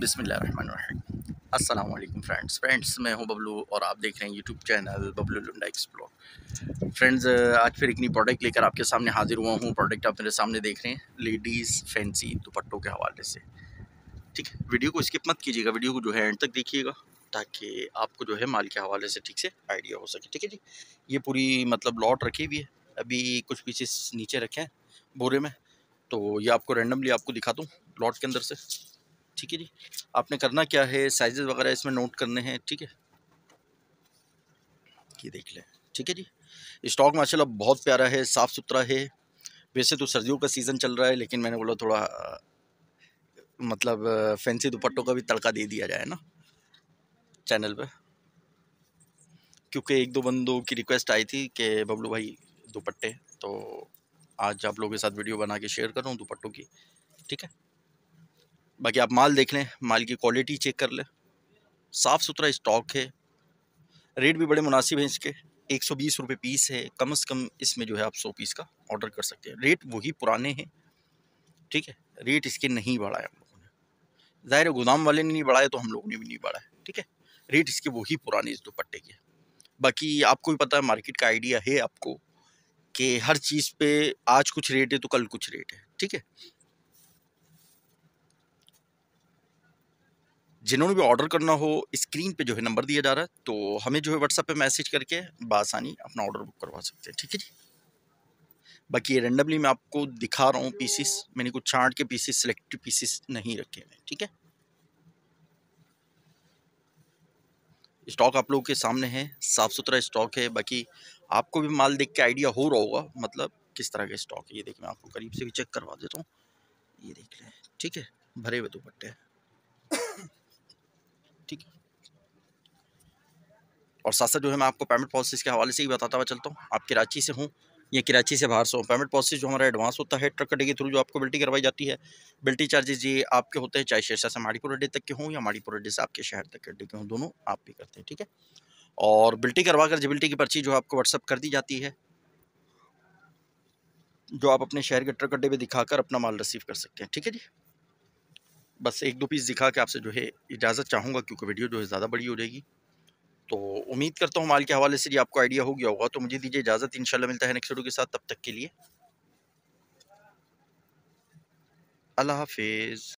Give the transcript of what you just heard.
बिसमीम Aslam friends friends मैं हूं बबलू और आप देख रहे हैं यूट्यूब चैनल बबलू लुंडा एक्सप्लोर फ्रेंड्स आज फिर एक नई प्रोडक्ट लेकर आपके सामने हाज़िर हुआ हूं प्रोडक्ट आप मेरे सामने देख रहे हैं लेडीज़ फैंसी दुपट्टों के हवाले से ठीक है वीडियो को स्किप मत कीजिएगा वीडियो को जो है एंड तक देखिएगा ताकि आपको जो है माल के हवाले से ठीक से आइडिया हो सके ठीक है जी ये पूरी मतलब लॉट रखी हुई है अभी कुछ पीसेस नीचे रखे हैं बोरे में तो ये आपको रेंडमली आपको दिखा दूँ लॉट के अंदर से ठीक है जी आपने करना क्या है साइजेस वगैरह इसमें नोट करने हैं ठीक है ये देख लें ठीक है जी स्टॉक माशाल्लाह बहुत प्यारा है साफ़ सुथरा है वैसे तो सर्दियों का सीज़न चल रहा है लेकिन मैंने बोला थोड़ा मतलब फैंसी दुपट्टों का भी तड़का दे दिया जाए ना चैनल पर क्योंकि एक दो बंदों की रिक्वेस्ट आई थी कि बबलू भाई दुपट्टे तो आज आप लोगों के साथ वीडियो बना के शेयर कर रहा हूँ दुपट्टों की ठीक है बाकी आप माल देख लें माल की क्वालिटी चेक कर लें साफ़ सुथरा स्टॉक है रेट भी बड़े मुनासिब हैं इसके एक सौ बीस रुपये पीस है कम से कम इसमें जो है आप सौ पीस का ऑर्डर कर सकते हैं रेट वही पुराने हैं ठीक है रेट इसके नहीं बढ़ाए हम लोगों ने ज़ाहिर है गोदाम वाले ने नहीं बढ़ाया तो हम लोगों ने भी नहीं बढ़ाया ठीक है रेट इसके वही पुराने इस दुपट्टे के बाकी आपको भी पता है मार्केट का आइडिया है आपको कि हर चीज़ पे आज कुछ रेट है तो कल कुछ रेट है ठीक है जिन्होंने भी ऑर्डर करना हो स्क्रीन पे जो है नंबर दिया जा रहा है तो हमें जो है व्हाट्सएप पे मैसेज करके बासानी अपना ऑर्डर बुक करवा सकते हैं ठीक है जी बाकी ये रेंडमली मैं आपको दिखा रहा हूँ पीसीस मैंने कुछ छाट के पीसीस सिलेक्टेड पीसीस नहीं रखे हैं ठीक है स्टॉक आप लोगों के सामने है साफ़ सुथरा स्टॉक है बाकी आपको भी माल देख के आइडिया हो रहा होगा मतलब किस तरह का स्टॉक है ये देखिए मैं आपको करीब से भी चेक करवा देता हूँ ये देख लें ठीक है भरे हुए दोपट्टे हैं और साथ साथ जो है मैं आपको पेमेंट पॉलिसीज़ के हवाले से ही बताता हुआ चलता हूँ आप कराची से हूँ या कराची से बाहर से हूँ पेमेंट पॉलिसी जो हमारा एडवांस होता है ट्रक अड्डे के थ्रू जो आपको बिल्टी करवाई जाती है बिल्टी चार्जेज ये आपके होते हैं चाहे शेरशाह से माड़ीपुर अड्डे तक के हों या माड़ीपुर अड्डे से आपके शहर तक के अड्डे के हों दोनों आप भी करते हैं ठीक है और बिल्टी करवा कर बिल्टी की पर्ची जो आपको व्हाट्सअप कर दी जाती है जो आप अपने शहर के ट्रक अड्डे पर दिखाकर अपना माल रिसीव कर सकते हैं ठीक है जी बस एक दो पीस दिखा के आपसे जो है इजाज़त चाहूँगा क्योंकि वीडियो जो है ज़्यादा बड़ी हो जाएगी तो उम्मीद करता हूँ माल के हवाले से ये आपको आइडिया हो गया होगा तो मुझे दीजिए इजाज़त इंशाल्लाह मिलता है नेक्स्ट वीडियो के साथ तब तक के लिए अल्लाह हाफिज़